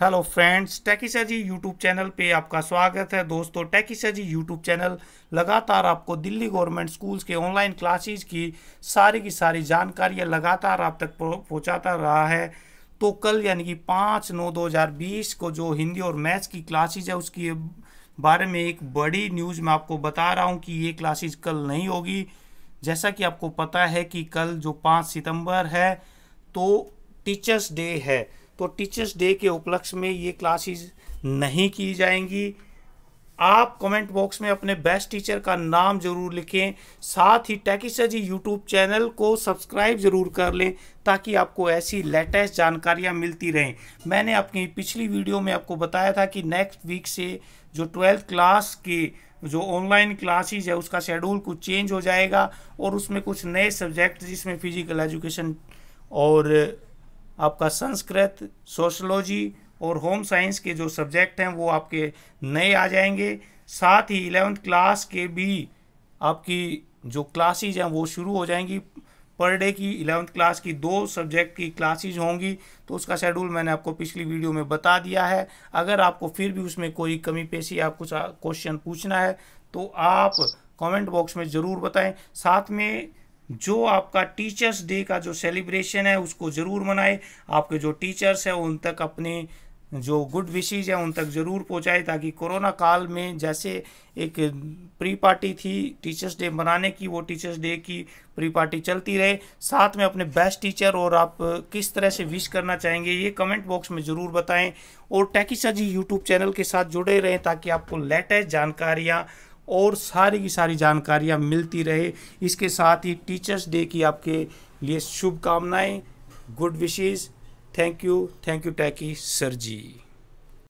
hello friends जी YouTube channel पे आपका स्वागत है दोस्तों जी यूट्यूब चैनल लगातार आपको दिल्ली गवर्नमेंट स्कूल्स के ऑनलाइन क्लासेस की सारी की सारी जानकारियाँ लगातार आप तक पहुँचाता रहा है तो कल यानी कि पाँच नौ दो हज़ार बीस को जो हिंदी और मैथ्स की क्लासेज है उसकी बारे में एक बड़ी न्यूज़ मैं आपको बता रहा हूँ कि ये क्लासेज कल नहीं होगी जैसा कि आपको पता है कि कल जो पाँच सितम्बर है तो टीचर्स डे है तो टीचर्स डे के उपलक्ष्य में ये क्लासेस नहीं की जाएंगी आप कमेंट बॉक्स में अपने बेस्ट टीचर का नाम जरूर लिखें साथ ही टेकिसा जी यूट्यूब चैनल को सब्सक्राइब ज़रूर कर लें ताकि आपको ऐसी लेटेस्ट जानकारियाँ मिलती रहें मैंने आपकी पिछली वीडियो में आपको बताया था कि नेक्स्ट वीक से जो ट्वेल्थ क्लास के जो ऑनलाइन क्लासेज है उसका शेड्यूल कुछ चेंज हो जाएगा और उसमें कुछ नए सब्जेक्ट जिसमें फ़िज़िकल एजुकेशन और आपका संस्कृत सोशलॉजी और होम साइंस के जो सब्जेक्ट हैं वो आपके नए आ जाएंगे साथ ही इलेवंथ क्लास के भी आपकी जो क्लासेज हैं वो शुरू हो जाएंगी पर डे की इलेवंथ क्लास की दो सब्जेक्ट की क्लासेज होंगी तो उसका शेड्यूल मैंने आपको पिछली वीडियो में बता दिया है अगर आपको फिर भी उसमें कोई कमी पेशी या कुछ क्वेश्चन पूछना है तो आप कमेंट बॉक्स में ज़रूर बताएं साथ में जो आपका टीचर्स डे का जो सेलिब्रेशन है उसको ज़रूर मनाएं आपके जो टीचर्स हैं उन तक अपने जो गुड विशेज हैं उन तक ज़रूर पहुँचाए ताकि कोरोना काल में जैसे एक प्री पार्टी थी टीचर्स डे मनाने की वो टीचर्स डे की प्री पार्टी चलती रहे साथ में अपने बेस्ट टीचर और आप किस तरह से विश करना चाहेंगे ये कमेंट बॉक्स में ज़रूर बताएं और टेकिसा जी यूट्यूब चैनल के साथ जुड़े रहें ताकि आपको लेटेस्ट जानकारियाँ और सारी की सारी जानकारियाँ मिलती रहे इसके साथ ही टीचर्स डे की आपके लिए शुभकामनाएं good wishes thank you thank you टैकी सर जी